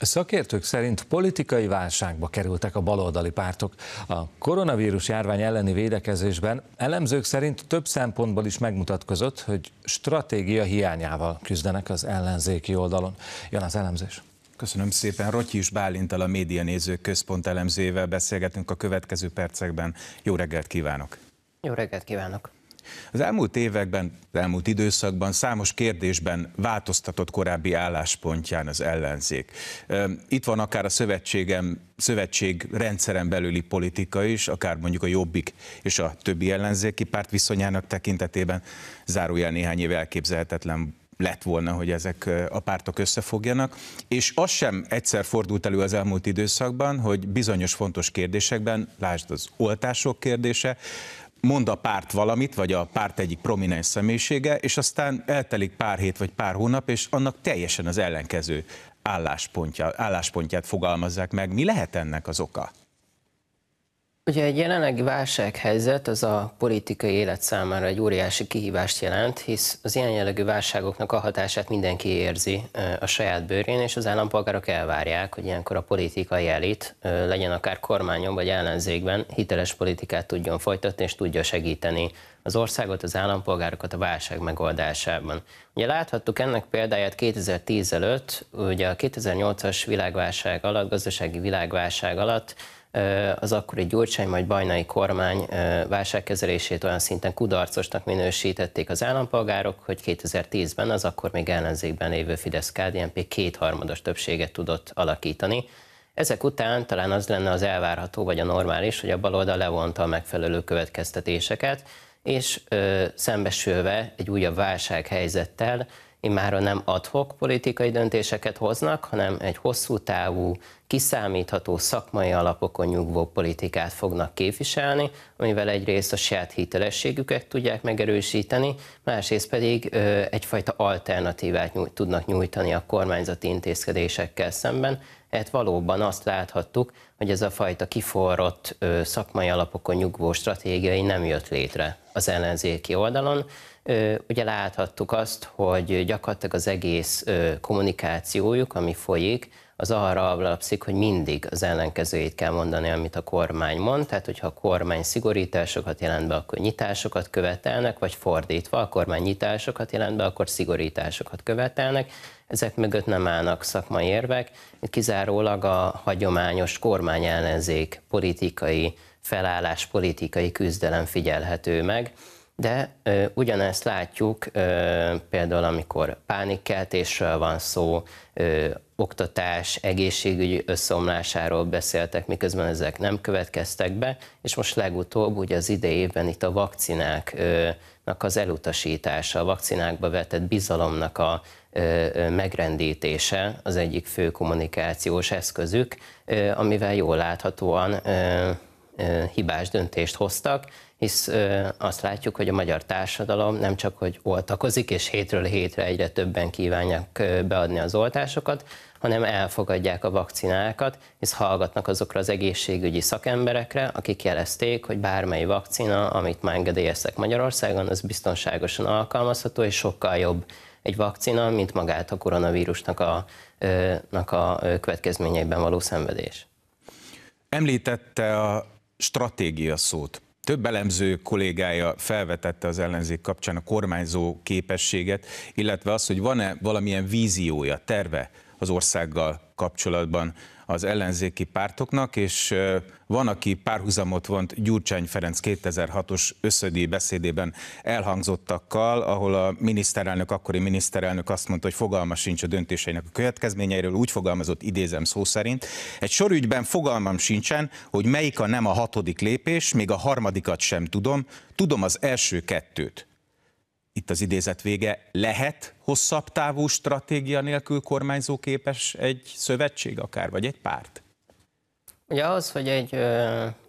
Szakértők szerint politikai válságba kerültek a baloldali pártok. A koronavírus járvány elleni védekezésben elemzők szerint több szempontból is megmutatkozott, hogy stratégia hiányával küzdenek az ellenzéki oldalon. Jön az elemzés. Köszönöm szépen. is Bálintal a média nézők központ elemzőjével beszélgetünk a következő percekben. Jó reggelt kívánok! Jó reggelt kívánok! Az elmúlt években, az elmúlt időszakban számos kérdésben változtatott korábbi álláspontján az ellenzék. Itt van akár a szövetségem, szövetség rendszeren belüli politika is, akár mondjuk a Jobbik és a többi ellenzéki párt viszonyának tekintetében zárójel néhány év elképzelhetetlen lett volna, hogy ezek a pártok összefogjanak, és az sem egyszer fordult elő az elmúlt időszakban, hogy bizonyos fontos kérdésekben, lásd az oltások kérdése, mond a párt valamit, vagy a párt egyik prominens személyisége, és aztán eltelik pár hét vagy pár hónap, és annak teljesen az ellenkező álláspontja, álláspontját fogalmazzák meg. Mi lehet ennek az oka? Ugye egy jelenlegi válsághelyzet az a politikai élet számára egy óriási kihívást jelent, hisz az ilyen jellegű válságoknak a hatását mindenki érzi a saját bőrén, és az állampolgárok elvárják, hogy ilyenkor a politikai elit, legyen akár kormányon vagy ellenzékben, hiteles politikát tudjon folytatni és tudja segíteni az országot, az állampolgárokat a válság megoldásában. Ugye láthattuk ennek példáját 2010 előtt, ugye a 2008-as világválság alatt, gazdasági világválság alatt az akkori Gyurcsány, majd Bajnai kormány válságkezelését olyan szinten kudarcosnak minősítették az állampolgárok, hogy 2010-ben az akkor még ellenzékben lévő Fidesz-KDNP kétharmados többséget tudott alakítani, ezek után talán az lenne az elvárható, vagy a normális, hogy a baloldal levonta a megfelelő következtetéseket, és ö, szembesülve egy újabb válsághelyzettel immáron nem adhok politikai döntéseket hoznak, hanem egy hosszú távú, kiszámítható szakmai alapokon nyugvó politikát fognak képviselni, amivel egyrészt a saját hitelességüket tudják megerősíteni, másrészt pedig ö, egyfajta alternatívát nyújt, tudnak nyújtani a kormányzati intézkedésekkel szemben. Hát valóban azt láthattuk, hogy ez a fajta kiforrott ö, szakmai alapokon nyugvó stratégiai nem jött létre az ellenzéki oldalon, ugye láthattuk azt, hogy gyakorlatilag az egész kommunikációjuk, ami folyik, az arra alapszik, hogy mindig az ellenkezőjét kell mondani, amit a kormány mond, tehát hogyha a kormány szigorításokat jelent be, akkor nyitásokat követelnek, vagy fordítva, a kormány nyitásokat jelent be, akkor szigorításokat követelnek, ezek mögött nem állnak szakmai érvek, kizárólag a hagyományos kormány ellenzék politikai felállás, politikai küzdelem figyelhető meg, de ö, ugyanezt látjuk ö, például, amikor pánikkeltésről van szó, ö, oktatás, egészségügyi összeomlásáról beszéltek, miközben ezek nem következtek be, és most legutóbb ugye az idei évben itt a vakcináknak az elutasítása, a vakcinákba vetett bizalomnak a megrendítése az egyik fő kommunikációs eszközük, amivel jól láthatóan hibás döntést hoztak, hisz azt látjuk, hogy a magyar társadalom nem csak, hogy oltakozik, és hétről hétre egyre többen kívánják beadni az oltásokat, hanem elfogadják a vakcinákat, hisz hallgatnak azokra az egészségügyi szakemberekre, akik jelezték, hogy bármely vakcina, amit már engedélyeztek Magyarországon, az biztonságosan alkalmazható és sokkal jobb egy vakcina, mint magát a koronavírusnak a, a következményeiben való szenvedés. Említette a stratégia szót. Több elemző kollégája felvetette az ellenzék kapcsán a kormányzó képességet, illetve azt, hogy van-e valamilyen víziója, terve az országgal kapcsolatban az ellenzéki pártoknak, és van, aki párhuzamot vont Gyurcsány Ferenc 2006-os összödi beszédében elhangzottakkal, ahol a miniszterelnök, akkori miniszterelnök azt mondta, hogy fogalma sincs a döntéseinek a következményeiről, úgy fogalmazott, idézem szó szerint. Egy sorügyben fogalmam sincsen, hogy melyik a nem a hatodik lépés, még a harmadikat sem tudom, tudom az első kettőt itt az idézet vége, lehet hosszabb távú stratégia nélkül kormányzóképes egy szövetség akár, vagy egy párt? Ugye az, hogy egy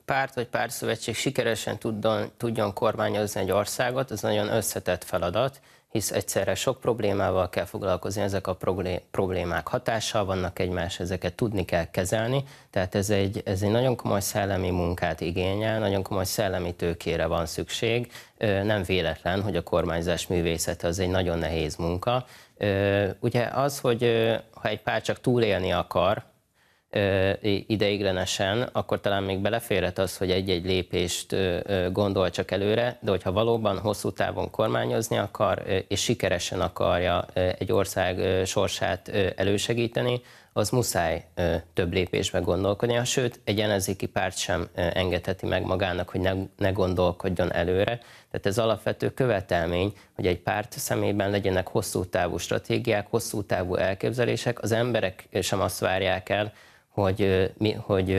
párt vagy pártszövetség sikeresen tudjon, tudjon kormányozni egy országot, ez nagyon összetett feladat, hisz egyszerre sok problémával kell foglalkozni, ezek a problémák hatással vannak egymás, ezeket tudni kell kezelni, tehát ez egy, ez egy nagyon komoly szellemi munkát igényel, nagyon komoly szellemi tőkére van szükség, nem véletlen, hogy a kormányzás művészete az egy nagyon nehéz munka. Ugye az, hogy ha egy pár csak túlélni akar, ideiglenesen, akkor talán még beleférhet az, hogy egy-egy lépést gondol csak előre, de hogyha valóban hosszú távon kormányozni akar, és sikeresen akarja egy ország sorsát elősegíteni, az muszáj több lépésbe gondolkodni, sőt, egy ellenzéki párt sem engedheti meg magának, hogy ne, ne gondolkodjon előre. Tehát ez alapvető követelmény, hogy egy párt szemében legyenek hosszú távú stratégiák, hosszú távú elképzelések. Az emberek sem azt várják el, hogy, mi, hogy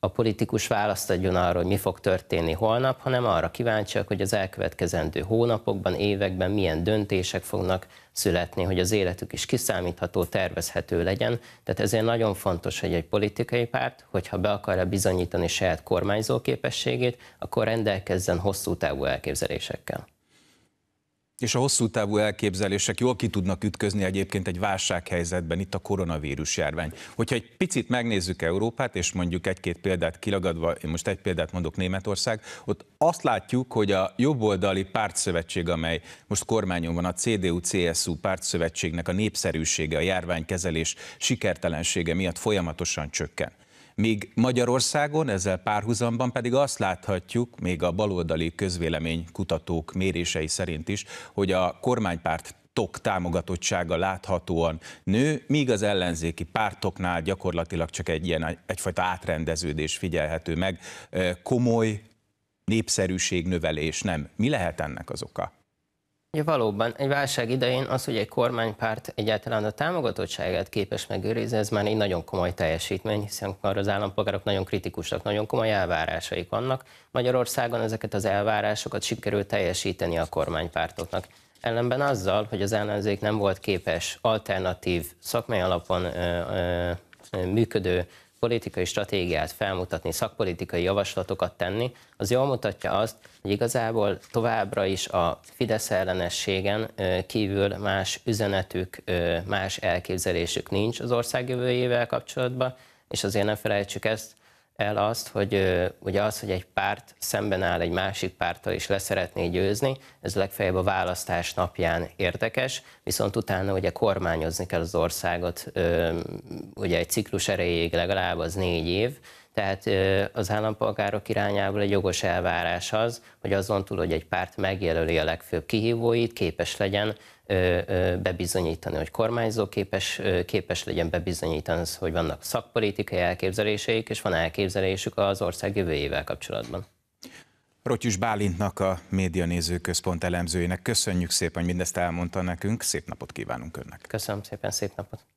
a politikus választ adjon arra, hogy mi fog történni holnap, hanem arra kíváncsiak, hogy az elkövetkezendő hónapokban, években milyen döntések fognak születni, hogy az életük is kiszámítható, tervezhető legyen. Tehát ezért nagyon fontos, hogy egy politikai párt, hogyha be akarja bizonyítani saját kormányzó képességét, akkor rendelkezzen hosszú távú elképzelésekkel. És a hosszú távú elképzelések jól ki tudnak ütközni egyébként egy válsághelyzetben, itt a koronavírus járvány. Hogyha egy picit megnézzük Európát, és mondjuk egy-két példát kilagadva, én most egy példát mondok Németország, ott azt látjuk, hogy a jobboldali pártszövetség, amely most kormányon van, a CDU-CSU pártszövetségnek a népszerűsége, a járványkezelés sikertelensége miatt folyamatosan csökken. Míg Magyarországon ezzel párhuzamban pedig azt láthatjuk, még a baloldali közvélemény kutatók mérései szerint is, hogy a kormánypárt tok támogatottsága láthatóan nő, míg az ellenzéki pártoknál gyakorlatilag csak egy ilyen egyfajta átrendeződés figyelhető meg. Komoly népszerűség növelés nem. Mi lehet ennek az oka? Ugye valóban egy válság idején az, hogy egy kormánypárt egyáltalán a támogatottságát képes megőrizni, ez már egy nagyon komoly teljesítmény, hiszen már az állampolgárok nagyon kritikusak, nagyon komoly elvárásaik vannak. Magyarországon ezeket az elvárásokat sikerül teljesíteni a kormánypártoknak. Ellenben azzal, hogy az ellenzék nem volt képes alternatív, szakmai alapon ö, ö, működő politikai stratégiát felmutatni, szakpolitikai javaslatokat tenni, az jól mutatja azt, hogy igazából továbbra is a Fidesz ellenességen kívül más üzenetük, más elképzelésük nincs az ország jövőjével kapcsolatban, és azért nem felejtsük ezt, el azt, hogy ugye az, hogy egy párt szemben áll egy másik párttal és leszeretné győzni, ez legfeljebb a választás napján érdekes, viszont utána ugye kormányozni kell az országot, ugye egy ciklus erejéig legalább az négy év, tehát az állampolgárok irányából egy jogos elvárás az, hogy azon túl, hogy egy párt megjelöli a legfőbb kihívóit, képes legyen bebizonyítani, hogy kormányzó képes, képes legyen bebizonyítani, hogy vannak szakpolitikai elképzeléseik, és van elképzelésük az ország jövőjével kapcsolatban. Rotyus Bálintnak, a média nézőközpont elemzőjének köszönjük szépen, hogy mindezt elmondta nekünk. Szép napot kívánunk önnek. Köszönöm szépen, szép napot.